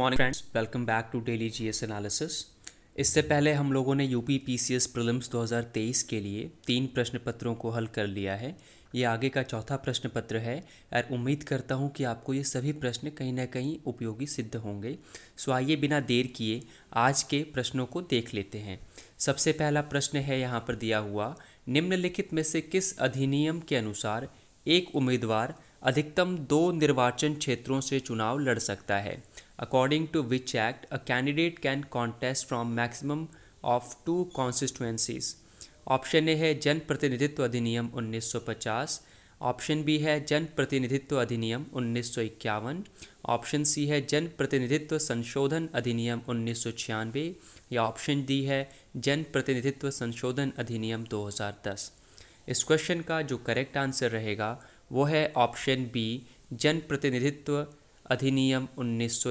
Morning friends welcome back to daily GS analysis इससे पहले हम लोगों ने यूपी पीसीएस प्रीलिम्स 2023 के लिए तीन प्रश्न पत्रों को हल कर लिया है ये आगे का चौथा प्रश्न पत्र है और उम्मीद करता हूँ कि आपको ये सभी प्रश्न कहीं ना कहीं उपयोगी सिद्ध होंगे सो आइए बिना देर किए आज के प्रश्नों को देख लेते हैं सबसे पहला प्रश्न है यहाँ पर दिया हुआ निम्नलिखित में से किस अधिनियम के अनुसार एक उम्मीदवार अधिकतम दो निर्वाचन क्षेत्रों से चुनाव लड़ सकता है according to which act a candidate can contest from maximum of two constituencies option A है जन प्रतिनिधित्व अधिनियम 1950 ऑप्शन बी है जन प्रतिनिधित्व अधिनियम उन्नीस ऑप्शन सी है जन प्रतिनिधित्व संशोधन अधिनियम उन्नीस या ऑप्शन डी है जन प्रतिनिधित्व संशोधन अधिनियम 2010 इस क्वेश्चन का जो करेक्ट आंसर रहेगा वो है ऑप्शन बी जन प्रतिनिधित्व अधिनियम उन्नीस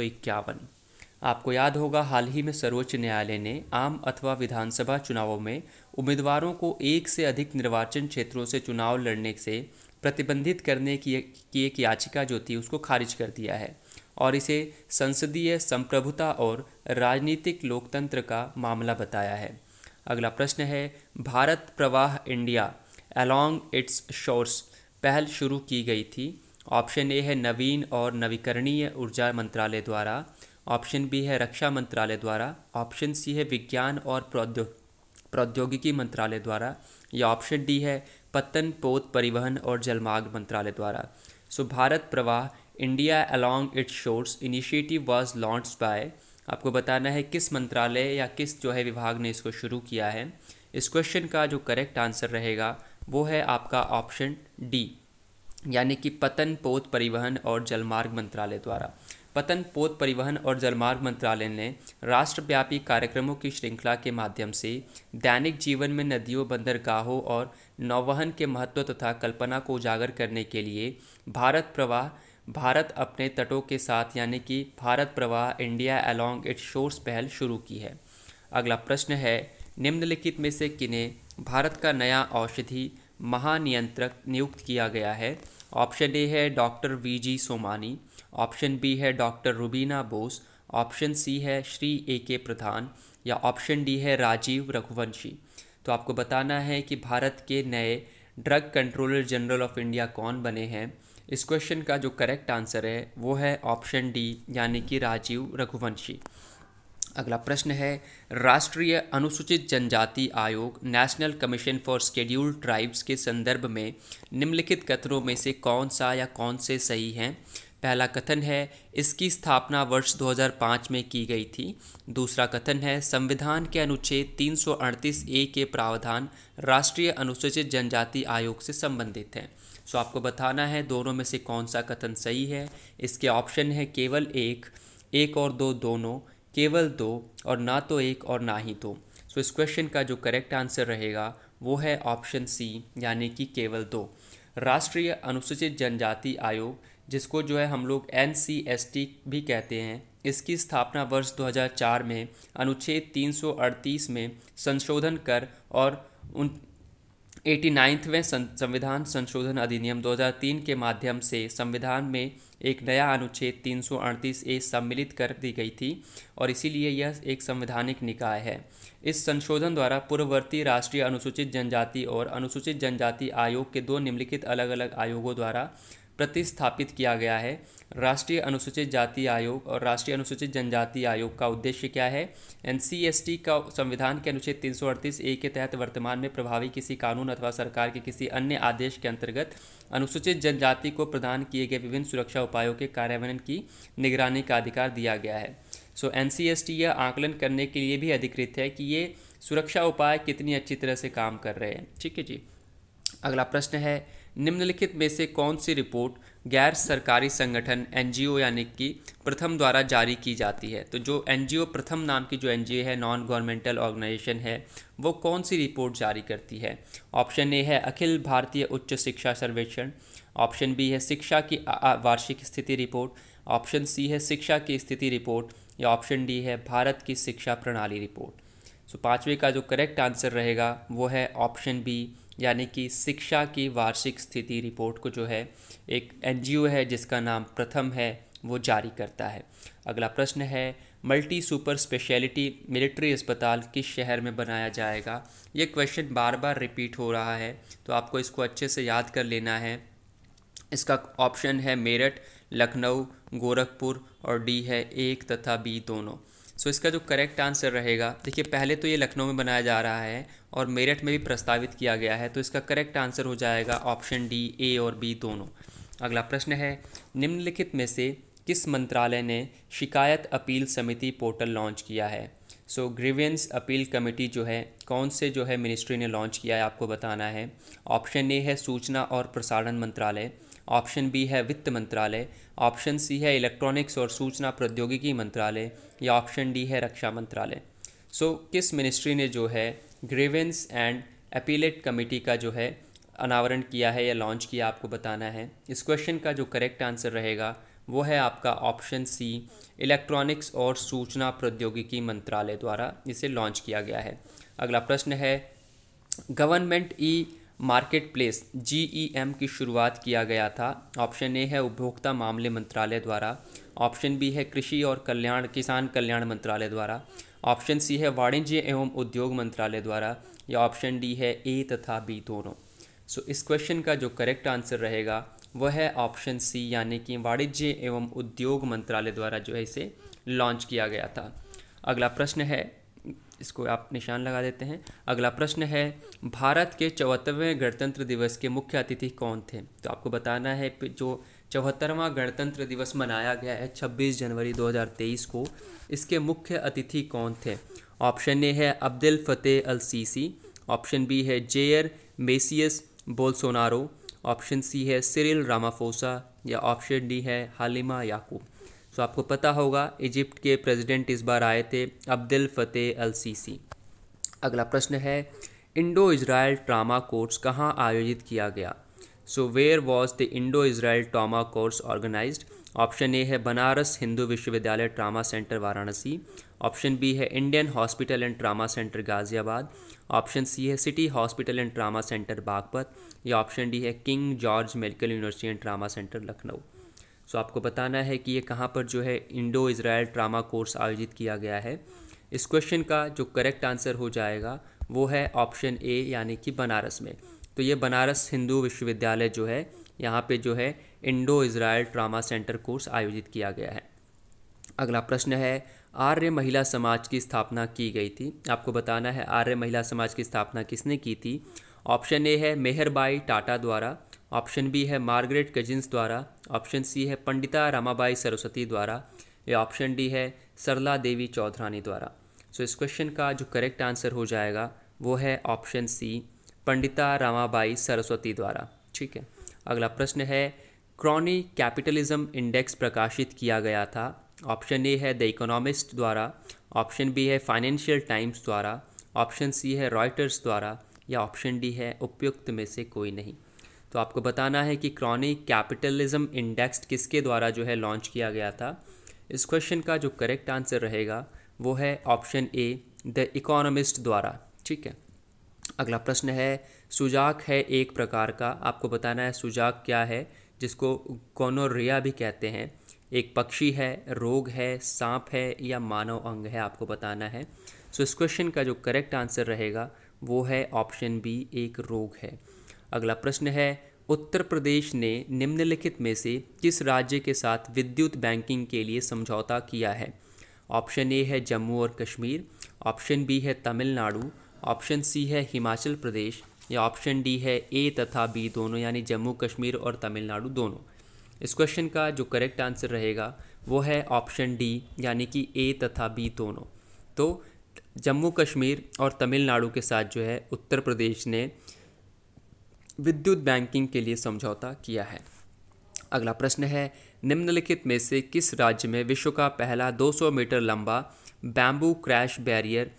आपको याद होगा हाल ही में सर्वोच्च न्यायालय ने आम अथवा विधानसभा चुनावों में उम्मीदवारों को एक से अधिक निर्वाचन क्षेत्रों से चुनाव लड़ने से प्रतिबंधित करने की एक याचिका जो थी उसको खारिज कर दिया है और इसे संसदीय संप्रभुता और राजनीतिक लोकतंत्र का मामला बताया है अगला प्रश्न है Bharat Pravah India along its shores पहल शुरू की गई थी ऑप्शन ए है नवीन और नवीकरणीय ऊर्जा मंत्रालय द्वारा ऑप्शन बी है रक्षा मंत्रालय द्वारा ऑप्शन सी है विज्ञान और प्रौद्योग प्रौद्योगिकी मंत्रालय द्वारा या ऑप्शन डी है पतन पोत परिवहन और जलमार्ग मंत्रालय द्वारा so Bharat Pravah India along its shores initiative was launched by आपको बताना है किस मंत्रालय या किस जो है विभाग ने इसको शुरू किया है इस क्वेश्चन का जो करेक्ट आंसर रहेगा वो है आपका ऑप्शन डी यानी कि पतन पोत परिवहन और जलमार्ग मंत्रालय द्वारा पतन पोत परिवहन और जलमार्ग मंत्रालय ने राष्ट्रव्यापी कार्यक्रमों की श्रृंखला के माध्यम से दैनिक जीवन में नदियों बंदरगाहों और नौवहन के महत्व तथा कल्पना को उजागर करने के लिए भारत प्रवाह भारत अपने तटों के साथ यानी कि Bharat Pravah India along its shores पहल शुरू की है अगला प्रश्न है निम्नलिखित में से किन्हें भारत का नया औषधि महानियंत्रक नियुक्त किया गया है ऑप्शन ए है doctor V G Somani option B है doctor Rubina Bose option C है श्री ए के प्रधान या ऑप्शन डी है राजीव रघुवंशी तो आपको बताना है कि भारत के नए drug controller general of India कौन बने हैं इस क्वेश्चन का जो करेक्ट आंसर है वो है ऑप्शन डी यानी कि राजीव रघुवंशी अगला प्रश्न है राष्ट्रीय अनुसूचित जनजाति आयोग National Commission for Scheduled Tribes के संदर्भ में निम्नलिखित कथनों में से कौन सा या कौन से सही हैं पहला कथन है इसकी स्थापना वर्ष 2005 में की गई थी दूसरा कथन है संविधान के अनुच्छेद 338 ए के प्रावधान राष्ट्रीय अनुसूचित जनजाति आयोग से संबंधित हैं सो आपको बताना है दोनों में से कौन सा कथन सही है इसके ऑप्शन है केवल एक एक और दो दोनों केवल दो और ना तो एक और ना ही दो सो इस क्वेश्चन का जो करेक्ट आंसर रहेगा वो है ऑप्शन सी यानी कि केवल दो राष्ट्रीय अनुसूचित जनजाति आयोग जिसको जो है हम लोग एन भी कहते हैं इसकी स्थापना वर्ष 2004 में अनुच्छेद 338 में संशोधन कर और उन एटी नाइन्थवें संविधान संशोधन अधिनियम 2003 के माध्यम से संविधान में एक नया अनुच्छेद तीन ए सम्मिलित कर दी गई थी और इसीलिए यह एक संवैधानिक निकाय है इस संशोधन द्वारा पूर्ववर्ती राष्ट्रीय अनुसूचित जनजाति और अनुसूचित जनजाति आयोग के दो निम्नलिखित अलग अलग आयोगों द्वारा प्रतिस्थापित किया गया है राष्ट्रीय अनुसूचित जाति आयोग और राष्ट्रीय अनुसूचित जनजाति आयोग का उद्देश्य क्या है एन का संविधान के अनुच्छेद तीन ए के तहत वर्तमान में प्रभावी किसी कानून अथवा सरकार के किसी अन्य आदेश के अंतर्गत अनुसूचित जनजाति को प्रदान किए गए विभिन्न सुरक्षा उपायों के कार्यान्वयन की निगरानी का अधिकार दिया गया है सो एन यह आकलन करने के लिए भी अधिकृत है कि ये सुरक्षा उपाय कितनी अच्छी तरह से काम कर रहे हैं ठीक है जी अगला प्रश्न है निम्नलिखित में से कौन सी रिपोर्ट गैर सरकारी संगठन ओ यानी कि प्रथम द्वारा जारी की जाती है तो जो ओ प्रथम नाम की जो ओ है नॉन गवर्नमेंटल ऑर्गेनाइजेशन है वो कौन सी रिपोर्ट जारी करती है ऑप्शन ए है अखिल भारतीय उच्च शिक्षा सर्वेक्षण ऑप्शन बी है शिक्षा की वार्षिक स्थिति रिपोर्ट ऑप्शन सी है शिक्षा की स्थिति रिपोर्ट या ऑप्शन डी है भारत की शिक्षा प्रणाली रिपोर्ट सो so, पाँचवें का जो करेक्ट आंसर रहेगा वो है ऑप्शन बी यानी कि शिक्षा की वार्षिक स्थिति रिपोर्ट को जो है एक एनजीओ है जिसका नाम प्रथम है वो जारी करता है अगला प्रश्न है मल्टी सुपर स्पेशलिटी मिलिट्री अस्पताल किस शहर में बनाया जाएगा ये क्वेश्चन बार बार रिपीट हो रहा है तो आपको इसको अच्छे से याद कर लेना है इसका ऑप्शन है मेरठ लखनऊ गोरखपुर और डी है एक तथा बी दोनों सो इसका जो करेक्ट आंसर रहेगा देखिए पहले तो ये लखनऊ में बनाया जा रहा है और मेरठ में भी प्रस्तावित किया गया है तो इसका करेक्ट आंसर हो जाएगा ऑप्शन डी ए और बी दोनों अगला प्रश्न है निम्नलिखित में से किस मंत्रालय ने शिकायत अपील समिति पोर्टल लॉन्च किया है सो ग्रीवेंस अपील कमेटी जो है कौन से जो है मिनिस्ट्री ने लॉन्च किया है आपको बताना है ऑप्शन ए है सूचना और प्रसारण मंत्रालय ऑप्शन बी है वित्त मंत्रालय ऑप्शन सी है इलेक्ट्रॉनिक्स और सूचना प्रौद्योगिकी मंत्रालय या ऑप्शन डी है रक्षा मंत्रालय सो so, किस मिनिस्ट्री ने जो है ग्रेवेंस एंड अपीलेट कमेटी का जो है अनावरण किया है या लॉन्च किया आपको बताना है इस क्वेश्चन का जो करेक्ट आंसर रहेगा वो है आपका ऑप्शन सी इलेक्ट्रॉनिक्स और सूचना प्रौद्योगिकी मंत्रालय द्वारा इसे लॉन्च किया गया है अगला प्रश्न है government E e marketplace G की शुरुआत किया गया था ऑप्शन ए है उपभोक्ता मामले मंत्रालय द्वारा ऑप्शन बी है कृषि और कल्याण किसान कल्याण मंत्रालय द्वारा ऑप्शन सी है वाणिज्य एवं उद्योग मंत्रालय द्वारा या ऑप्शन डी है ए तथा बी दोनों सो so, इस क्वेश्चन का जो करेक्ट आंसर रहेगा वह है ऑप्शन सी यानी कि वाणिज्य एवं उद्योग मंत्रालय द्वारा जो है इसे लॉन्च किया गया था अगला प्रश्न है इसको आप निशान लगा देते हैं अगला प्रश्न है भारत के चौहत्तरवें गणतंत्र दिवस के मुख्य अतिथि कौन थे तो आपको बताना है जो चौहत्तरवां गणतंत्र दिवस मनाया गया है 26 जनवरी 2023 को इसके मुख्य अतिथि कौन थे ऑप्शन ए है Abdul Fattah al Sisi option B है Jair Messias Bolsonaro option C है सिरिल रामाफोसा या ऑप्शन डी है हालिमा याकूब सो तो आपको पता होगा इजिप्ट के प्रेसिडेंट इस बार आए थे अब्दुल फतेह अल सीसी अगला प्रश्न है इंडो इसराइल ट्रामा कोर्स कहाँ आयोजित किया गया so where was the Indo Israel trauma course organise option A है बनारस हिंदू विश्वविद्यालय trauma centre Varanasi option B है Indian hospital and trauma centre Ghaziabad option C है city hospital and trauma centre Baghpat या option D है King George medical university and trauma centre Lucknow so आपको बताना है कि ये कहाँ पर जो है इंडो इसराइल ट्रामा कोर्स आयोजित किया गया है इस क्वेश्चन का जो करेक्ट आंसर हो जाएगा वो है ऑप्शन ए यानी कि बनारस में तो ये बनारस हिंदू विश्वविद्यालय जो है यहाँ पे जो है Indo Israel trauma centre course आयोजित किया गया है अगला प्रश्न है आर्य महिला समाज की स्थापना की गई थी आपको बताना है आर्य महिला समाज की स्थापना किसने की थी ऑप्शन ए है मेहरबाई टाटा द्वारा ऑप्शन बी है मार्गरेट कजिन्स द्वारा ऑप्शन सी है पंडिता रामाबाई सरस्वती द्वारा या ऑप्शन डी है सरला देवी चौधरानी द्वारा सो इस क्वेश्चन का जो करेक्ट आंसर हो जाएगा वो है ऑप्शन सी पंडिता रामाबाई सरस्वती द्वारा ठीक है अगला प्रश्न है क्रॉनी कैपिटलिज्म इंडेक्स प्रकाशित किया गया था ऑप्शन ए है द इकोनॉमिस्ट द्वारा ऑप्शन बी है फाइनेंशियल टाइम्स द्वारा ऑप्शन सी है रॉयटर्स द्वारा या ऑप्शन डी है उपयुक्त में से कोई नहीं तो आपको बताना है कि क्रॉनिक कैपिटलिज्म इंडेक्स किसके द्वारा जो है लॉन्च किया गया था इस क्वेश्चन का जो करेक्ट आंसर रहेगा वो है ऑप्शन ए द इकोनॉमिस्ट द्वारा ठीक है अगला प्रश्न है सुजाक है एक प्रकार का आपको बताना है सुजाक क्या है जिसको कोनोरिया भी कहते हैं एक पक्षी है रोग है सांप है या मानव अंग है आपको बताना है सो इस क्वेश्चन का जो करेक्ट आंसर रहेगा वो है ऑप्शन बी एक रोग है अगला प्रश्न है उत्तर प्रदेश ने निम्नलिखित में से किस राज्य के साथ विद्युत बैंकिंग के लिए समझौता किया है ऑप्शन ए है जम्मू और कश्मीर ऑप्शन बी है तमिलनाडु ऑप्शन सी है हिमाचल प्रदेश या ऑप्शन डी है ए तथा बी दोनों यानी जम्मू कश्मीर और तमिलनाडु दोनों इस क्वेश्चन का जो करेक्ट आंसर रहेगा वो है ऑप्शन डी यानी कि ए तथा बी दोनों तो जम्मू कश्मीर और तमिलनाडु के साथ जो है उत्तर प्रदेश ने विद्युत बैंकिंग के लिए समझौता किया है अगला प्रश्न है निम्नलिखित में से किस राज्य में विश्व का पहला 200 मीटर लंबा बैम्बू क्रैश बैरियर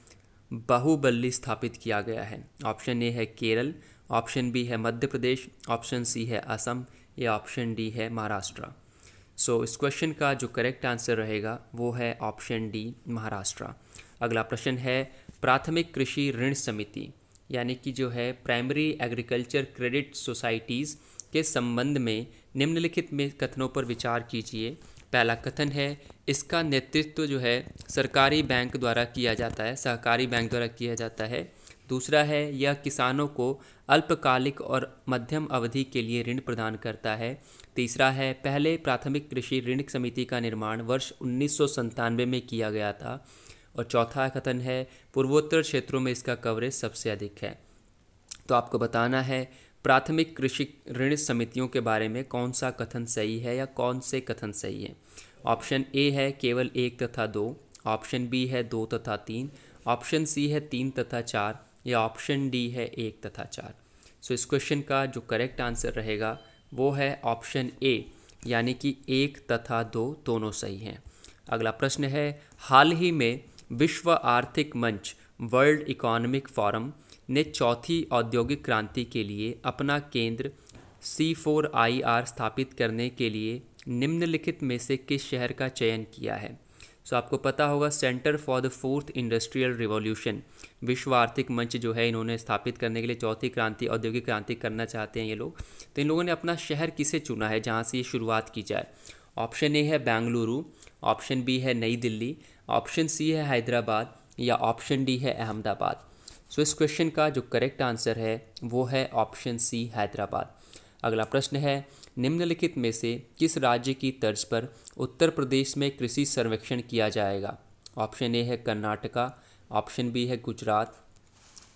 बाहुबली स्थापित किया गया है ऑप्शन ए है केरल ऑप्शन बी है मध्य प्रदेश ऑप्शन सी है असम या ऑप्शन डी है महाराष्ट्र सो so, इस क्वेश्चन का जो करेक्ट आंसर रहेगा वो है ऑप्शन डी महाराष्ट्र अगला प्रश्न है प्राथमिक कृषि ऋण समिति यानी कि जो है प्राइमरी एग्रीकल्चर क्रेडिट सोसाइटीज़ के संबंध में निम्नलिखित में कथनों पर विचार कीजिए पहला कथन है इसका नेतृत्व जो है सरकारी बैंक द्वारा किया जाता है सहकारी बैंक द्वारा किया जाता है दूसरा है यह किसानों को अल्पकालिक और मध्यम अवधि के लिए ऋण प्रदान करता है तीसरा है पहले प्राथमिक कृषि ऋण समिति का निर्माण वर्ष उन्नीस में किया गया था और चौथा कथन है पूर्वोत्तर क्षेत्रों में इसका कवरेज सबसे अधिक है तो आपको बताना है प्राथमिक कृषि ऋण समितियों के बारे में कौन सा कथन सही है या कौन से कथन सही है ऑप्शन ए है केवल एक तथा दो ऑप्शन बी है दो तथा तीन ऑप्शन सी है तीन तथा चार या ऑप्शन डी है एक तथा चार सो so, इस क्वेश्चन का जो करेक्ट आंसर रहेगा वो है ऑप्शन ए यानी कि एक तथा दो दोनों सही हैं अगला प्रश्न है हाल ही में विश्व आर्थिक मंच वर्ल्ड इकोनॉमिक फोरम ने चौथी औद्योगिक क्रांति के लिए अपना केंद्र सी फोर आई आर स्थापित करने के लिए निम्नलिखित में से किस शहर का चयन किया है सो आपको पता होगा Centre for the Fourth Industrial Revolution विश्व आर्थिक मंच जो है इन्होंने स्थापित करने के लिए चौथी क्रांति औद्योगिक क्रांति करना चाहते हैं ये लोग तो इन लोगों ने अपना शहर किसे चुना है जहाँ से ये शुरुआत की जाए ऑप्शन ए है बेंगलुरु ऑप्शन बी है नई दिल्ली ऑप्शन सी है हैदराबाद या ऑप्शन डी है अहमदाबाद सो so, इस क्वेश्चन का जो करेक्ट आंसर है वो है ऑप्शन सी हैदराबाद अगला प्रश्न है निम्नलिखित में से किस राज्य की तर्ज पर उत्तर प्रदेश में कृषि सर्वेक्षण किया जाएगा ऑप्शन ए है कर्नाटका ऑप्शन बी है गुजरात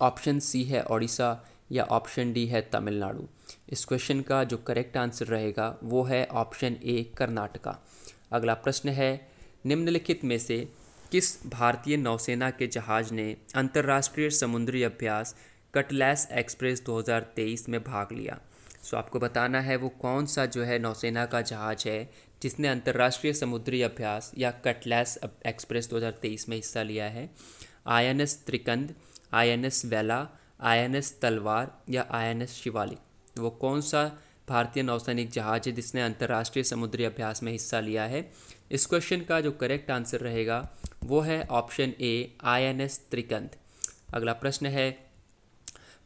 ऑप्शन सी है ओडिशा या ऑप्शन डी है तमिलनाडु इस क्वेश्चन का जो करेक्ट आंसर रहेगा वो है ऑप्शन ए कर्नाटका अगला प्रश्न है निम्नलिखित में से किस भारतीय नौसेना के जहाज़ ने अंतर्राष्ट्रीय समुद्री अभ्यास कटलैस एक्सप्रेस 2023 में भाग लिया सो आपको बताना है वो कौन सा जो है नौसेना का जहाज़ है जिसने अंतर्राष्ट्रीय समुद्री अभ्यास या कटलैस एक्सप्रेस 2023 में हिस्सा लिया है I N S Trikand I N S Vela I N S तलवार या आई एन एस शिवालिक वो कौन सा भारतीय नौसैनिक जहाज है जिसने अंतर्राष्ट्रीय समुद्री अभ्यास में हिस्सा लिया है इस क्वेश्चन का जो करेक्ट आंसर रहेगा वो है option A I N S Trikand अगला प्रश्न है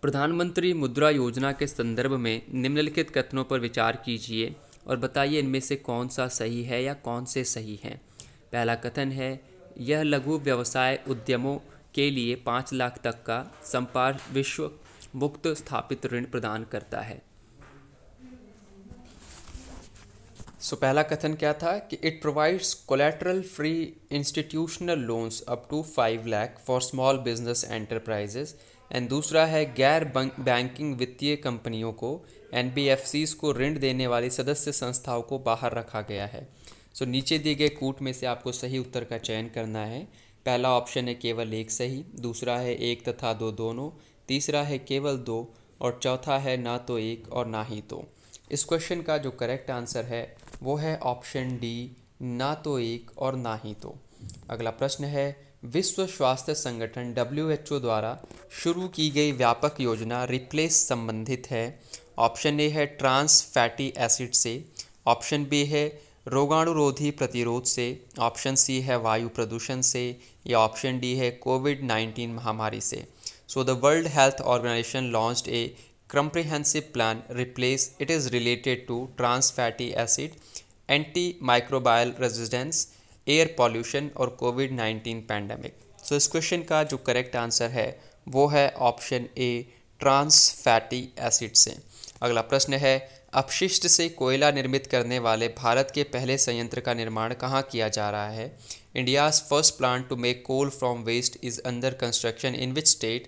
प्रधानमंत्री मुद्रा योजना के संदर्भ में निम्नलिखित कथनों पर विचार कीजिए और बताइए इनमें से कौन सा सही है या कौन से सही हैं पहला कथन है यह लघु व्यवसाय उद्यमों के लिए पाँच लाख तक का संपार विश्व मुक्त स्थापित ऋण प्रदान करता है सो so, पहला कथन क्या था कि it provides collateral free institutional loans up to five lakh for small business enterprises and दूसरा है गैर बैंकिंग वित्तीय कंपनियों को एन को ऋण देने वाली सदस्य संस्थाओं को बाहर रखा गया है सो so, नीचे दिए गए कूट में से आपको सही उत्तर का चयन करना है पहला ऑप्शन है केवल एक सही दूसरा है एक तथा दो दोनों तीसरा है केवल दो और चौथा है ना तो एक और ना ही दो इस क्वेश्चन का जो करेक्ट आंसर है वो है ऑप्शन डी ना तो एक और ना ही दो अगला प्रश्न है विश्व स्वास्थ्य संगठन डब्ल्यू द्वारा शुरू की गई व्यापक योजना रिप्लेस संबंधित है ऑप्शन ए है ट्रांस फैटी एसिड से ऑप्शन बी है रोगाणुरोधी प्रतिरोध से ऑप्शन सी है वायु प्रदूषण से या ऑप्शन डी है कोविड नाइन्टीन महामारी से So the World Health Organization launched a comprehensive plan replace it is related to trans fatty acid, antimicrobial resistance, air pollution or covid 19 pandemic so इस question ka jo correct answer hai wo hai option a trans fatty acid se agla prashn hai अपशिष्ट से कोयला निर्मित करने वाले भारत के पहले संयंत्र का निर्माण कहाँ किया जा रहा है India's first plant to make coal from waste is under construction in which state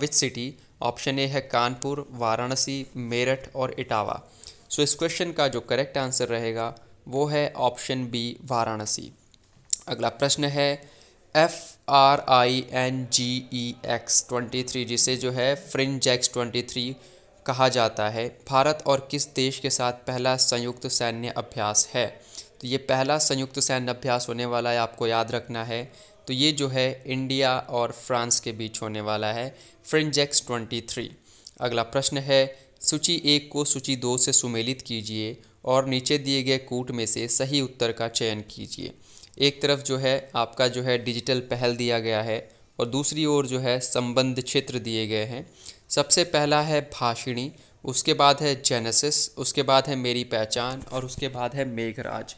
which city option A है कानपुर वाराणसी मेरठ और इटावा सो so, इस क्वेश्चन का जो करेक्ट आंसर रहेगा वो है ऑप्शन बी वाराणसी अगला प्रश्न है F R I N G E X twenty three जिसे जो है फ्रिंज एक्स ट्वेंटी थ्री कहा जाता है भारत और किस देश के साथ पहला संयुक्त सैन्य अभ्यास है तो ये पहला संयुक्त सैन्य अभ्यास होने वाला है आपको याद रखना है तो ये जो है इंडिया और फ्रांस के बीच होने वाला है फ्रिंजेक्स ट्वेंटी थ्री अगला प्रश्न है सूची एक को सूची दो से सुमेलित कीजिए और नीचे दिए गए कूट में से सही उत्तर का चयन कीजिए एक तरफ जो है आपका जो है डिजिटल पहल दिया गया है और दूसरी ओर जो है संबंध क्षेत्र दिए गए हैं सबसे पहला है भाषिणी उसके बाद है जेनेसिस उसके बाद है मेरी पहचान और उसके बाद है मेघराज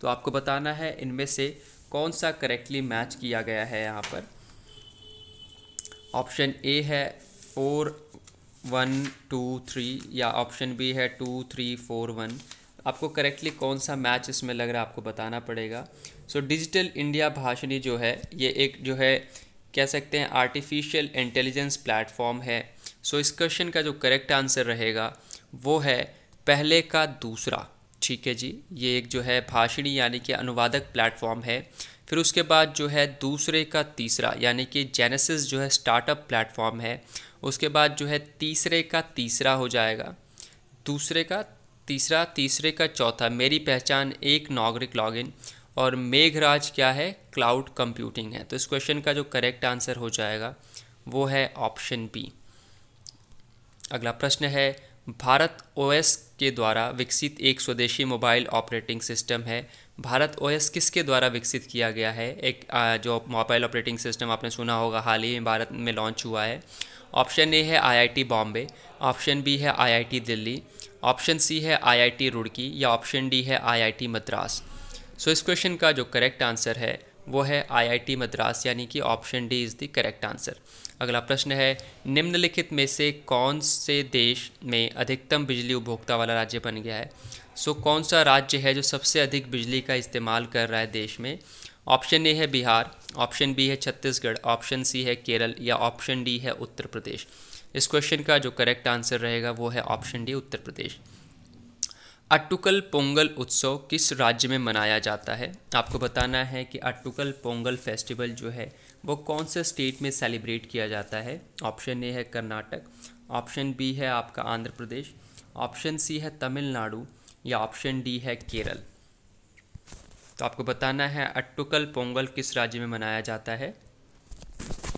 तो आपको बताना है इनमें से कौन सा करेक्टली मैच किया गया है यहाँ पर ऑप्शन ए है फोर वन टू थ्री या ऑप्शन बी है टू थ्री फोर वन आपको करेक्टली कौन सा मैच इसमें लग रहा है आपको बताना पड़ेगा सो डिजिटल इंडिया भाषणी जो है ये एक जो है कह सकते हैं आर्टिफिशियल इंटेलिजेंस प्लेटफॉर्म है सो इस क्वेश्चन का जो करेक्ट आंसर रहेगा वो है पहले का दूसरा ठीक है जी ये एक जो है भाषणी यानी कि अनुवादक प्लेटफॉर्म है फिर उसके बाद जो है दूसरे का तीसरा यानी कि जेनेसिस जो है स्टार्टअप प्लेटफॉर्म है उसके बाद जो है तीसरे का तीसरा हो जाएगा दूसरे का तीसरा तीसरे का चौथा मेरी पहचान एक नागरिक लॉगिन और मेघराज क्या है क्लाउड कंप्यूटिंग है तो इस क्वेश्चन का जो करेक्ट आंसर हो जाएगा वो है ऑप्शन बी अगला प्रश्न है भारत ओएस के द्वारा विकसित एक स्वदेशी मोबाइल ऑपरेटिंग सिस्टम है भारत ओएस किसके द्वारा विकसित किया गया है एक जो मोबाइल ऑपरेटिंग सिस्टम आपने सुना होगा हाल ही में भारत में लॉन्च हुआ है ऑप्शन ए है आईआईटी बॉम्बे ऑप्शन बी है आईआईटी दिल्ली ऑप्शन सी है आईआईटी रुड़की या ऑप्शन डी है आईआईटी मद्रास सो इस क्वेश्चन का जो करेक्ट आंसर है वो है आईआईटी मद्रास यानी कि option D is the correct answer अगला प्रश्न है निम्नलिखित में से कौन से देश में अधिकतम बिजली उपभोक्ता वाला राज्य बन गया है सो so, कौन सा राज्य है जो सबसे अधिक बिजली का इस्तेमाल कर रहा है देश में ऑप्शन ए है बिहार ऑप्शन बी है छत्तीसगढ़ ऑप्शन सी है केरल या ऑप्शन डी है उत्तर प्रदेश इस क्वेश्चन का जो करेक्ट आंसर रहेगा वो है ऑप्शन डी उत्तर प्रदेश अट्टुकल पोंगल उत्सव किस राज्य में मनाया जाता है आपको बताना है कि अट्टुकल पोंगल फेस्टिवल जो है वो कौन से स्टेट में सेलिब्रेट किया जाता है ऑप्शन ए है कर्नाटक ऑप्शन बी है आपका आंध्र प्रदेश ऑप्शन सी है तमिलनाडु या ऑप्शन डी है केरल तो आपको बताना है अट्टुकल पोंगल किस राज्य में मनाया जाता है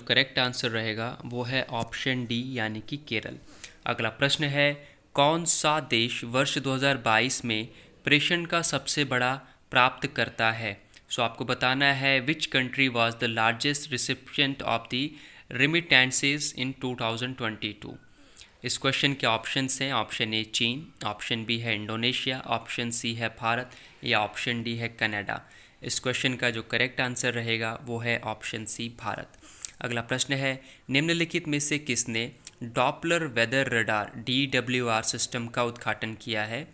करेक्ट आंसर रहेगा वो है ऑप्शन डी यानी कि केरल अगला प्रश्न है कौन सा देश वर्ष 2022 में प्रेषण का सबसे बड़ा प्राप्त करता है सो आपको बताना है which country was the largest recipient of the remittances in 2022 इस क्वेश्चन के ऑप्शन हैं ऑप्शन ए चीन ऑप्शन बी है इंडोनेशिया ऑप्शन सी है भारत या ऑप्शन डी है कनाडा इस क्वेश्चन का जो करेक्ट आंसर रहेगा वो है ऑप्शन सी भारत अगला प्रश्न है निम्नलिखित में से किसने Doppler weather radar D system का उद्घाटन किया है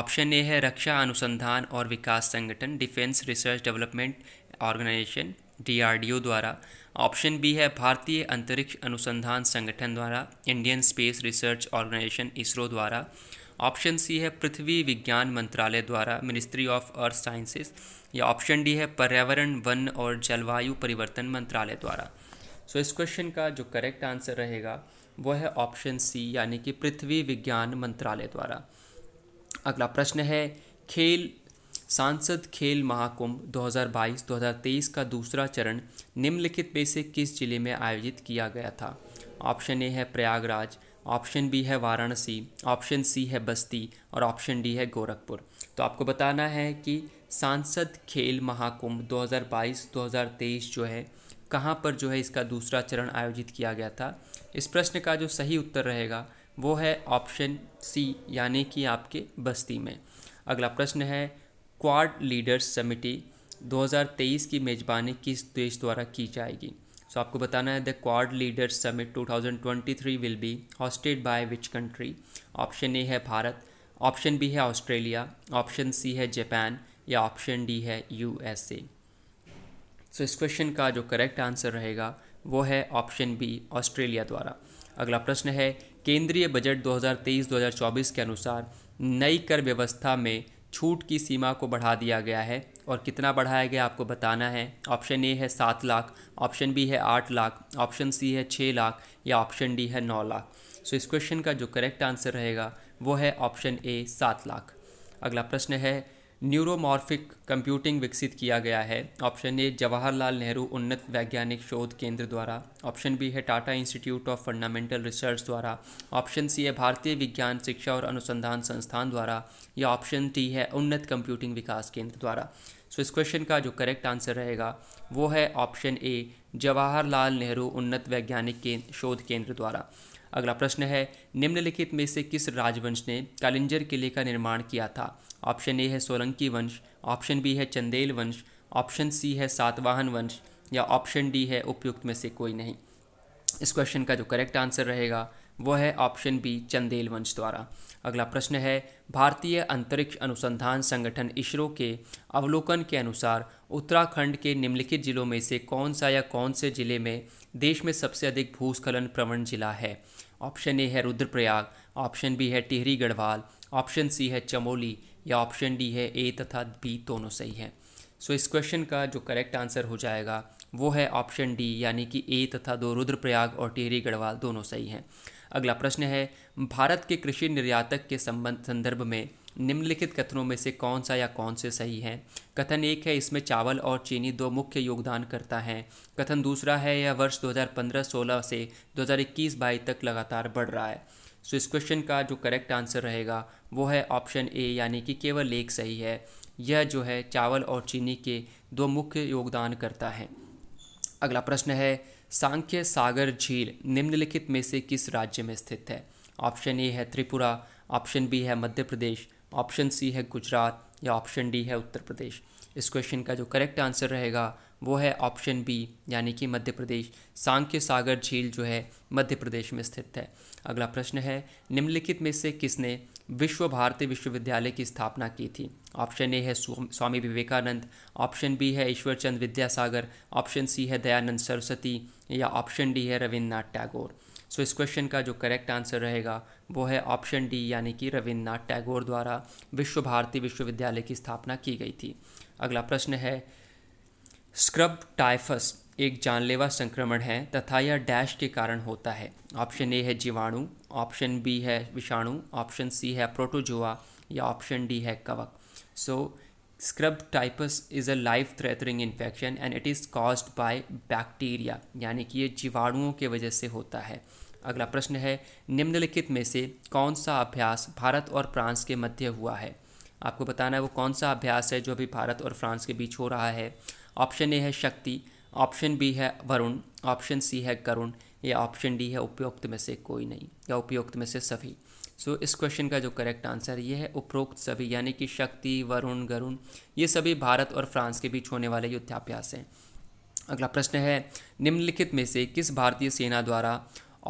ऑप्शन ए है रक्षा अनुसंधान और विकास संगठन defence research development organisation O द्वारा ऑप्शन बी है भारतीय अंतरिक्ष अनुसंधान संगठन द्वारा Indian space research organisation ISRO द्वारा ऑप्शन सी है पृथ्वी विज्ञान मंत्रालय द्वारा मिनिस्ट्री ऑफ अर्थ साइंसेस या ऑप्शन डी है पर्यावरण वन और जलवायु परिवर्तन मंत्रालय द्वारा सो so, इस क्वेश्चन का जो करेक्ट आंसर रहेगा वो है ऑप्शन सी यानी कि पृथ्वी विज्ञान मंत्रालय द्वारा अगला प्रश्न है खेल सांसद खेल महाकुंभ 2022-2023 का दूसरा चरण निम्नलिखित में से किस जिले में आयोजित किया गया था ऑप्शन ए है प्रयागराज ऑप्शन बी है वाराणसी ऑप्शन सी है बस्ती और ऑप्शन डी है गोरखपुर तो आपको बताना है कि सांसद खेल महाकुंभ 2022-2023 जो है कहाँ पर जो है इसका दूसरा चरण आयोजित किया गया था इस प्रश्न का जो सही उत्तर रहेगा वो है ऑप्शन सी यानी कि आपके बस्ती में अगला प्रश्न है क्वाड लीडर्स समिटी 2023 की मेज़बानी किस देश द्वारा की जाएगी सो so, आपको बताना है the Quad leaders summit 2023 will be hosted by which country option A है भारत ऑप्शन बी है ऑस्ट्रेलिया ऑप्शन सी है जापान या ऑप्शन डी है यूएसए सो इस क्वेश्चन का जो करेक्ट आंसर रहेगा वो है ऑप्शन बी ऑस्ट्रेलिया द्वारा अगला प्रश्न है केंद्रीय बजट 2023-2024 के अनुसार नई कर व्यवस्था में छूट की सीमा को बढ़ा दिया गया है और कितना बढ़ाया गया आपको बताना है ऑप्शन ए है सात लाख ऑप्शन बी है आठ लाख ऑप्शन सी है छः लाख या ऑप्शन डी है नौ लाख सो इस क्वेश्चन का जो करेक्ट आंसर रहेगा वो है ऑप्शन ए सात लाख अगला प्रश्न है न्यूरोमॉर्फिक कंप्यूटिंग विकसित किया गया है ऑप्शन ए जवाहरलाल नेहरू उन्नत वैज्ञानिक शोध केंद्र द्वारा ऑप्शन बी है Tata institute of fundamental research द्वारा ऑप्शन सी है भारतीय विज्ञान शिक्षा और अनुसंधान संस्थान द्वारा या ऑप्शन डी है उन्नत कंप्यूटिंग विकास केंद्र द्वारा सो इस क्वेश्चन का जो करेक्ट आंसर रहेगा वो है ऑप्शन ए जवाहरलाल नेहरू उन्नत वैज्ञानिक के, शोध केंद्र द्वारा अगला प्रश्न है निम्नलिखित में से किस राजवंश ने कालिंजर किले का निर्माण किया था ऑप्शन ए है सोलंकी वंश ऑप्शन बी है चंदेल वंश ऑप्शन सी है सातवाहन वंश या ऑप्शन डी है उपयुक्त में से कोई नहीं इस क्वेश्चन का जो करेक्ट आंसर रहेगा वो है ऑप्शन बी चंदेल वंश द्वारा अगला प्रश्न है भारतीय अंतरिक्ष अनुसंधान संगठन इसरो के अवलोकन के अनुसार उत्तराखंड के निम्नलिखित जिलों में से कौन सा या कौन से जिले में देश में सबसे अधिक भूस्खलन प्रवण जिला है ऑप्शन ए है रुद्रप्रयाग ऑप्शन बी है टिहरी गढ़वाल ऑप्शन सी है चमोली या ऑप्शन डी है ए तथा बी दोनों सही है सो so, इस क्वेश्चन का जो करेक्ट आंसर हो जाएगा वो है ऑप्शन डी यानी कि ए तथा दो रुद्रप्रयाग और टिहरी गढ़वाल दोनों सही हैं अगला प्रश्न है भारत के कृषि निर्यातक के संबंध संदर्भ में निम्नलिखित कथनों में से कौन सा या कौन से सही है कथन एक है इसमें चावल और चीनी दो मुख्य योगदान करता है कथन दूसरा है यह वर्ष 2015-16 से 2021 हज़ार तक लगातार बढ़ रहा है सो इस क्वेश्चन का जो करेक्ट आंसर रहेगा वो है ऑप्शन ए यानी कि केवल एक सही है यह जो है चावल और चीनी के दो मुख्य योगदान करता है अगला प्रश्न है सांख्य सागर झील निम्नलिखित में से किस राज्य में स्थित है ऑप्शन ए है त्रिपुरा ऑप्शन बी है मध्य प्रदेश ऑप्शन सी है गुजरात या ऑप्शन डी है उत्तर प्रदेश इस क्वेश्चन का जो करेक्ट आंसर रहेगा वो है ऑप्शन बी यानी कि मध्य प्रदेश सांख्य सागर झील जो है मध्य प्रदेश में स्थित है अगला प्रश्न है निम्नलिखित में से किसने विश्व भारती विश्वविद्यालय की स्थापना की थी ऑप्शन ए है स्वामी विवेकानंद ऑप्शन बी है ईश्वरचंद विद्यासागर ऑप्शन सी है दयानंद सरस्वती या ऑप्शन डी है रविन्द्रनाथ टैगोर सो so, इस क्वेश्चन का जो करेक्ट आंसर रहेगा वो है ऑप्शन डी यानी कि रविन्द्रनाथ टैगोर द्वारा विश्व भारती विश्वविद्यालय की स्थापना की गई थी अगला प्रश्न है स्क्रब टाइफस एक जानलेवा संक्रमण है तथा यह डैश के कारण होता है ऑप्शन ए है जीवाणु ऑप्शन बी है विषाणु ऑप्शन सी है प्रोटोजोआ या ऑप्शन डी है कवक so scrub typhus is a life threatening infection and it is caused by bacteria यानी कि ये जीवाणुओं के वजह से होता है अगला प्रश्न है निम्नलिखित में से कौन सा अभ्यास भारत और फ्रांस के मध्य हुआ है आपको बताना है वो कौन सा अभ्यास है जो अभी भारत और फ्रांस के बीच हो रहा है ऑप्शन ए है शक्ति ऑप्शन बी है वरुण ऑप्शन सी है करुण या ऑप्शन डी है उपयोक्त में से कोई नहीं या उपयुक्त में से सभी सो so, इस क्वेश्चन का जो करेक्ट आंसर ये है उपरोक्त सभी यानी कि शक्ति वरुण गरुण ये सभी भारत और फ्रांस के बीच होने वाले युद्धाभ्यास हैं अगला प्रश्न है निम्नलिखित में से किस भारतीय सेना द्वारा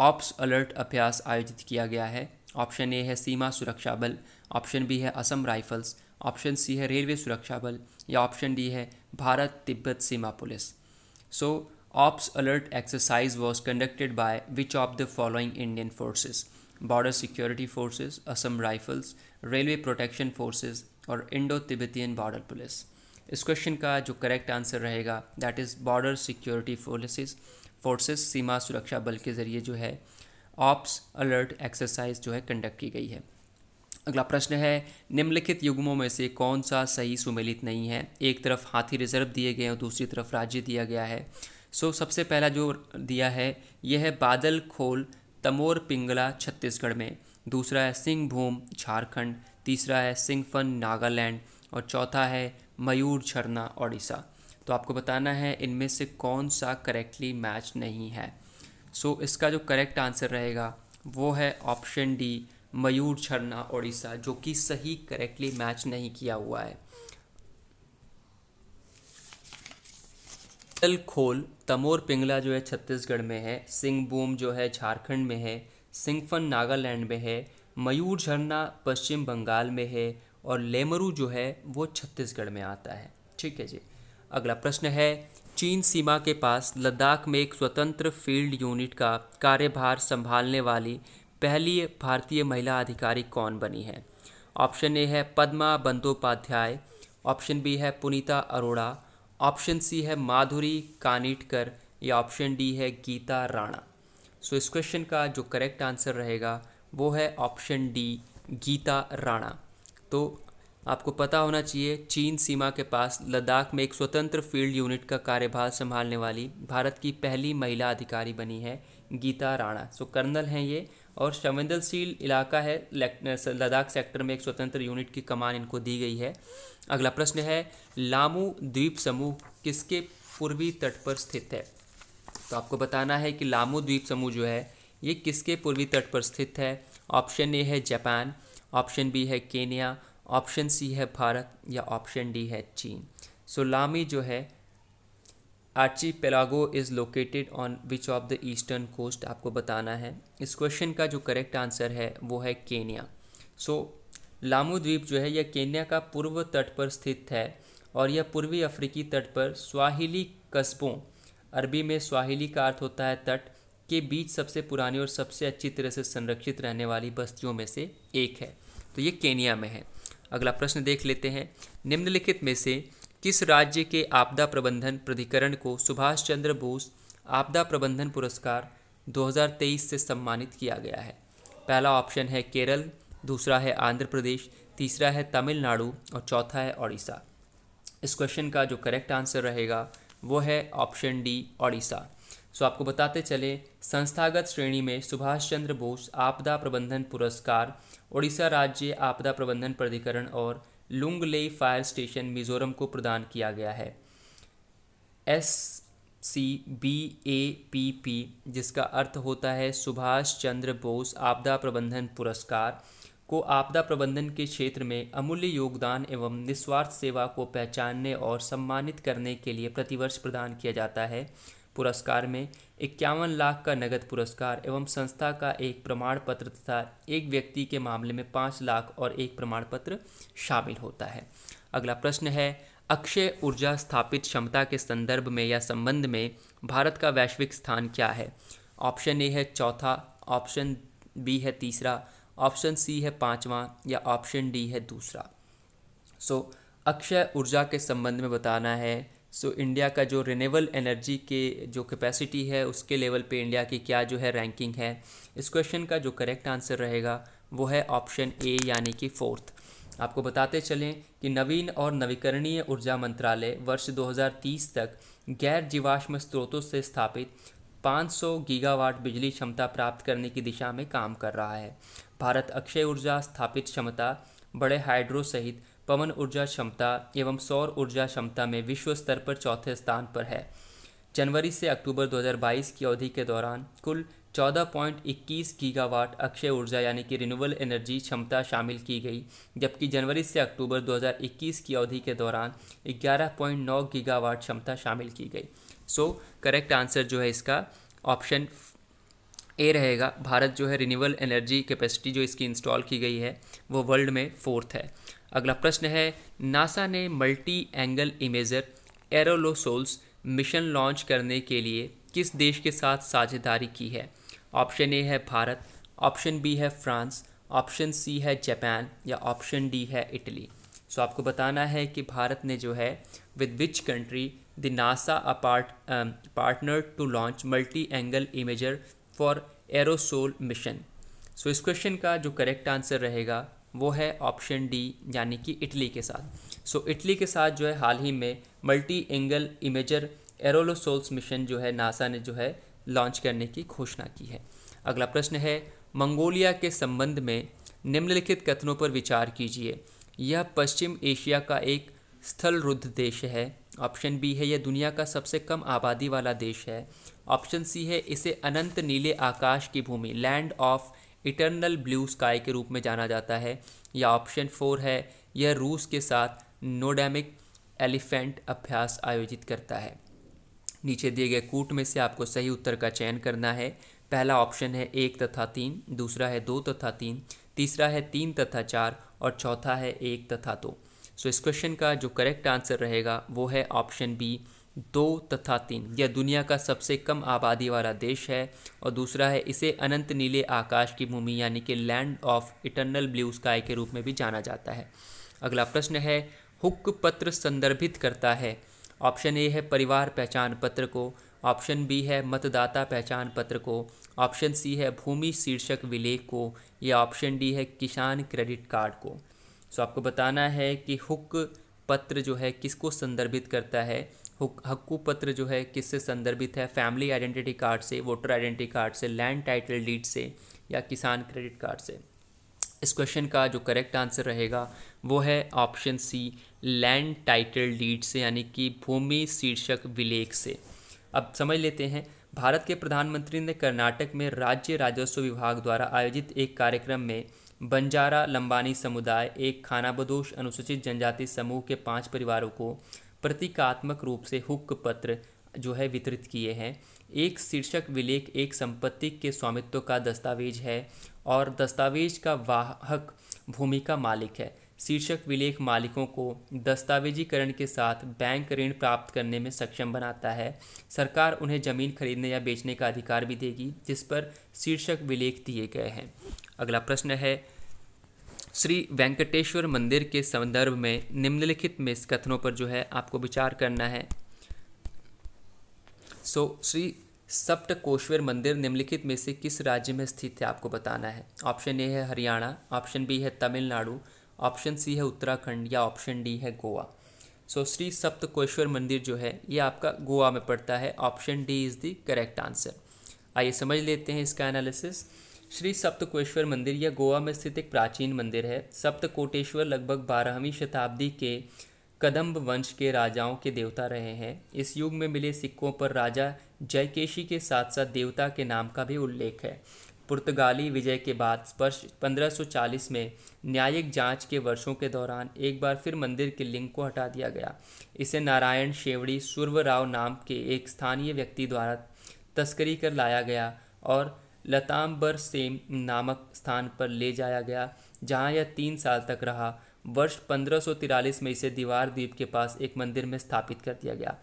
ऑप्स अलर्ट अभ्यास आयोजित किया गया है ऑप्शन ए है सीमा सुरक्षा बल ऑप्शन बी है असम राइफल्स ऑप्शन सी है रेलवे सुरक्षा बल या ऑप्शन डी है भारत तिब्बत सीमा police So, ops alert exercise was conducted by which of the following Indian forces? Border Security Forces, Assam Rifles, Railway Protection Forces और इंडो तिब्बतियन बॉर्डर पुलिस इस question का जो करेक्ट आंसर रहेगा that is border security forces forces सीमा सुरक्षा बल के ज़रिए जो है ऑप्स अलर्ट एक्सरसाइज जो है कंडक्ट की गई है अगला प्रश्न है निम्नलिखित युग्मों में से कौन सा सही सुमेलित नहीं है एक तरफ हाथी रिजर्व दिए गए और दूसरी तरफ राज्य दिया गया है सो सबसे पहला जो दिया है यह है बादल खोल तमोर पिंगला छत्तीसगढ़ में दूसरा है सिंहभूम झारखंड तीसरा है सिंगफन नागालैंड और चौथा है मयूर झरना ओडिशा तो आपको बताना है इनमें से कौन सा करेक्टली मैच नहीं है सो so, इसका जो करेक्ट आंसर रहेगा वो है ऑप्शन डी मयूर छरना ओडिशा जो कि सही करेक्टली मैच नहीं किया हुआ है तल खोल तमोर पिंगला जो है छत्तीसगढ़ में है सिंहभूम जो है झारखंड में है सिंगफन नागालैंड में है मयूर झरना पश्चिम बंगाल में है और लेमरू जो है वो छत्तीसगढ़ में आता है ठीक है जी अगला प्रश्न है चीन सीमा के पास लद्दाख में एक स्वतंत्र फील्ड यूनिट का कार्यभार संभालने वाली पहली भारतीय महिला अधिकारी कौन बनी है ऑप्शन ए है पद्मा बंदोपाध्याय ऑप्शन बी है पुनीता अरोड़ा ऑप्शन सी है माधुरी कानिटकर या ऑप्शन डी है गीता राणा सो so, इस क्वेश्चन का जो करेक्ट आंसर रहेगा वो है ऑप्शन डी गीता राणा तो आपको पता होना चाहिए चीन सीमा के पास लद्दाख में एक स्वतंत्र फील्ड यूनिट का कार्यभार संभालने वाली भारत की पहली महिला अधिकारी बनी है Geeta Rana so so, colonel हैं ये और संवेदनशील इलाका है लद्दाख सेक्टर में एक स्वतंत्र यूनिट की कमान इनको दी गई है अगला प्रश्न है लामू द्वीप समूह किसके पूर्वी तट पर स्थित है तो आपको बताना है कि लामू द्वीप समूह जो है ये किसके पूर्वी तट पर स्थित है ऑप्शन ए है जापान ऑप्शन बी है केनिया ऑप्शन सी है भारत या ऑप्शन डी है चीन सो लामी जो है archipelago is located on which of the eastern coast आपको बताना है इस क्वेश्चन का जो करेक्ट आंसर है वो है केनिया सो so, लामू द्वीप जो है यह केन्या का पूर्व तट पर स्थित है और यह पूर्वी अफ्रीकी तट पर स्वाहिली कस्बों अरबी में स्वाहिली का अर्थ होता है तट के बीच सबसे पुरानी और सबसे अच्छी तरह से संरक्षित रहने वाली बस्तियों में से एक है तो ये केनिया में है अगला प्रश्न देख लेते हैं निम्नलिखित में से किस राज्य के आपदा प्रबंधन प्राधिकरण को सुभाष चंद्र बोस आपदा प्रबंधन पुरस्कार 2023 से सम्मानित किया गया है पहला ऑप्शन है केरल दूसरा है आंध्र प्रदेश तीसरा है तमिलनाडु और चौथा है ओडिशा इस क्वेश्चन का जो करेक्ट आंसर रहेगा वो है ऑप्शन डी ओडिशा सो आपको बताते चले संस्थागत श्रेणी में सुभाष चंद्र बोस आपदा प्रबंधन पुरस्कार ओडिशा राज्य आपदा प्रबंधन प्राधिकरण और लुंगलेई फायर स्टेशन मिज़ोरम को प्रदान किया गया है S C B A P P जिसका अर्थ होता है सुभाष चंद्र बोस आपदा प्रबंधन पुरस्कार को आपदा प्रबंधन के क्षेत्र में अमूल्य योगदान एवं निस्वार्थ सेवा को पहचानने और सम्मानित करने के लिए प्रतिवर्ष प्रदान किया जाता है पुरस्कार में इक्यावन लाख का नगद पुरस्कार एवं संस्था का एक प्रमाण पत्र तथा एक व्यक्ति के मामले में पाँच लाख और एक प्रमाण पत्र शामिल होता है अगला प्रश्न है अक्षय ऊर्जा स्थापित क्षमता के संदर्भ में या संबंध में भारत का वैश्विक स्थान क्या है ऑप्शन ए है चौथा ऑप्शन बी है तीसरा ऑप्शन सी है पाँचवा या ऑप्शन डी है दूसरा सो so, अक्षय ऊर्जा के संबंध में बताना है सो इंडिया का जो रिनेबल एनर्जी के जो कैपेसिटी है उसके लेवल पे इंडिया की क्या जो है रैंकिंग है इस क्वेश्चन का जो करेक्ट आंसर रहेगा वो है ऑप्शन ए यानी कि फोर्थ आपको बताते चलें कि नवीन और नवीकरणीय ऊर्जा मंत्रालय वर्ष 2030 तक गैर जीवाश्म स्रोतों से स्थापित 500 गीगावाट बिजली क्षमता प्राप्त करने की दिशा में काम कर रहा है भारत अक्षय ऊर्जा स्थापित क्षमता बड़े हाइड्रो सहित पवन ऊर्जा क्षमता एवं सौर ऊर्जा क्षमता में विश्व स्तर पर चौथे स्थान पर है जनवरी से अक्टूबर 2022 की अवधि के दौरान कुल 14.21 गीगावाट अक्षय ऊर्जा यानी कि रिन्यूएबल एनर्जी क्षमता शामिल की गई जबकि जनवरी से अक्टूबर 2021 की अवधि के दौरान 11.9 गीगावाट क्षमता शामिल की गई सो करेक्ट आंसर जो है इसका ऑप्शन ए रहेगा भारत जो है रिन्यूएबल एनर्जी कैपेसिटी जो इसकी इंस्टॉल की गई है वो वर्ल्ड में फोर्थ है अगला प्रश्न है नासा ने multi angle imager aerosols mission launch करने के लिए किस देश के साथ साझेदारी की है ऑप्शन ए है भारत ऑप्शन बी है फ्रांस ऑप्शन सी है जापान या ऑप्शन डी है इटली सो so, आपको बताना है कि भारत ने जो है with which country the NASA a part partner to launch multi angle imager for aerosol mission so इस क्वेश्चन का जो करेक्ट आंसर रहेगा वो है ऑप्शन डी यानी कि इटली के साथ सो so, इटली के साथ जो है हाल ही में multi angle imager aerosols mission जो है नासा ने जो है लॉन्च करने की घोषणा की है अगला प्रश्न है मंगोलिया के संबंध में निम्नलिखित कथनों पर विचार कीजिए यह पश्चिम एशिया का एक स्थल रुद्ध देश है ऑप्शन बी है यह दुनिया का सबसे कम आबादी वाला देश है ऑप्शन सी है इसे अनंत नीले आकाश की भूमि land of eternal blue sky के रूप में जाना जाता है या ऑप्शन फोर है यह रूस के साथ नोडेमिक एलिफेंट अभ्यास आयोजित करता है नीचे दिए गए कूट में से आपको सही उत्तर का चयन करना है पहला ऑप्शन है एक तथा तीन दूसरा है दो तथा तीन तीसरा है तीन तथा चार और चौथा है एक तथा दो सो so, इस क्वेश्चन का जो करेक्ट आंसर रहेगा वो है ऑप्शन बी दो तथा तीन यह दुनिया का सबसे कम आबादी वाला देश है और दूसरा है इसे अनंत नीले आकाश की भूमि यानी कि land of eternal blue sky के रूप में भी जाना जाता है अगला प्रश्न है हुक्क पत्र संदर्भित करता है ऑप्शन ए है परिवार पहचान पत्र को ऑप्शन बी है मतदाता पहचान पत्र को ऑप्शन सी है भूमि शीर्षक विलेख को या ऑप्शन डी है किसान क्रेडिट कार्ड को सो आपको बताना है कि हुक्क पत्र जो है किसको संदर्भित करता है हक्कू पत्र जो है किससे संदर्भित है फैमिली आइडेंटिटी कार्ड से वोटर आइडेंटिटी कार्ड से लैंड टाइटल डीड से या किसान क्रेडिट कार्ड से इस क्वेश्चन का जो करेक्ट आंसर रहेगा वो है option C land title deed से यानी कि भूमि शीर्षक विलेख से अब समझ लेते हैं भारत के प्रधानमंत्री ने कर्नाटक में राज्य राजस्व विभाग द्वारा आयोजित एक कार्यक्रम में बंजारा लंबानी समुदाय एक खानाबदोश अनुसूचित जनजाति समूह के पाँच परिवारों को प्रतीकात्मक रूप से हुक्क पत्र जो है वितरित किए हैं एक शीर्षक विलेख एक संपत्ति के स्वामित्व का दस्तावेज है और दस्तावेज का वाहक भूमि का मालिक है शीर्षक विलेख मालिकों को दस्तावेजीकरण के साथ बैंक ऋण प्राप्त करने में सक्षम बनाता है सरकार उन्हें ज़मीन खरीदने या बेचने का अधिकार भी देगी जिस पर शीर्षक विलेख दिए गए हैं अगला प्रश्न है श्री वेंकटेश्वर मंदिर के संदर्भ में निम्नलिखित में इस कथनों पर जो है आपको विचार करना है सो so, श्री सप्तकोश्वर मंदिर निम्नलिखित में से किस राज्य में स्थित है आपको बताना है ऑप्शन ए है हरियाणा ऑप्शन बी है तमिलनाडु ऑप्शन सी है उत्तराखंड या ऑप्शन डी है गोवा सो so, श्री सप्तकोश्वर मंदिर जो है ये आपका गोवा में पड़ता है option D is the correct answer आइए समझ लेते हैं इसका एनालिसिस श्री सप्तकोश्वर मंदिर यह गोवा में स्थित एक प्राचीन मंदिर है सप्तकोटेश्वर लगभग बारहवीं शताब्दी के कदम्ब वंश के राजाओं के देवता रहे हैं इस युग में मिले सिक्कों पर राजा जयकेशी के साथ साथ देवता के नाम का भी उल्लेख है पुर्तगाली विजय के बाद स्पर्श 1540 में न्यायिक जांच के वर्षों के दौरान एक बार फिर मंदिर के लिंग को हटा दिया गया इसे नारायण शेवड़ी सूर्वराव नाम के एक स्थानीय व्यक्ति द्वारा तस्करी कर लाया गया और लताम्बर सेम नामक स्थान पर ले जाया गया जहाँ यह तीन साल तक रहा वर्ष पंद्रह में इसे दीवार द्वीप के पास एक मंदिर में स्थापित कर दिया गया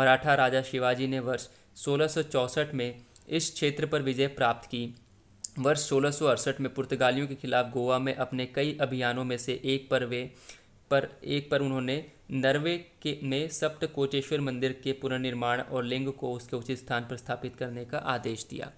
मराठा राजा शिवाजी ने वर्ष 1664 में इस क्षेत्र पर विजय प्राप्त की वर्ष सोलह में पुर्तगालियों के खिलाफ गोवा में अपने कई अभियानों में से एक पर वे पर एक पर उन्होंने नरवे के में सप्त कोटेश्वर मंदिर के पुनर्निर्माण और लिंग को उसके उचित स्थान पर स्थापित करने का आदेश दिया